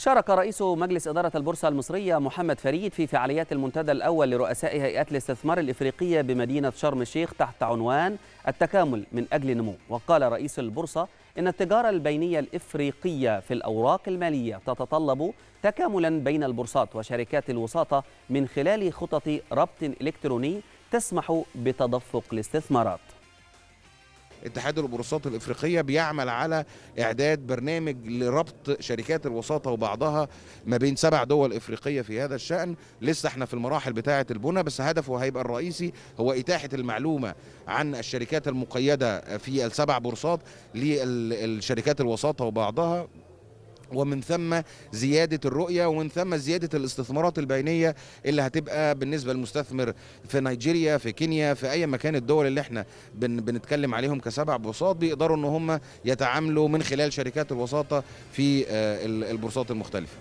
شارك رئيس مجلس إدارة البورصة المصرية محمد فريد في فعاليات المنتدى الأول لرؤساء هيئات الاستثمار الإفريقية بمدينة شرم الشيخ تحت عنوان التكامل من أجل النمو وقال رئيس البورصة إن التجارة البينية الإفريقية في الأوراق المالية تتطلب تكاملا بين البورصات وشركات الوساطة من خلال خطط ربط إلكتروني تسمح بتدفق الاستثمارات اتحاد البورصات الافريقيه بيعمل على اعداد برنامج لربط شركات الوساطه وبعضها ما بين سبع دول افريقيه في هذا الشان لسه احنا في المراحل بتاعه البنى بس هدفه هيبقى الرئيسي هو اتاحه المعلومه عن الشركات المقيده في السبع بورصات للشركات الوساطه وبعضها ومن ثم زيادة الرؤية ومن ثم زيادة الاستثمارات البينية اللي هتبقى بالنسبة للمستثمر في نيجيريا في كينيا في أي مكان الدول اللي احنا بن بنتكلم عليهم كسبع بورصات بيقدروا ان هم يتعاملوا من خلال شركات الوساطة في آه، البورصات المختلفة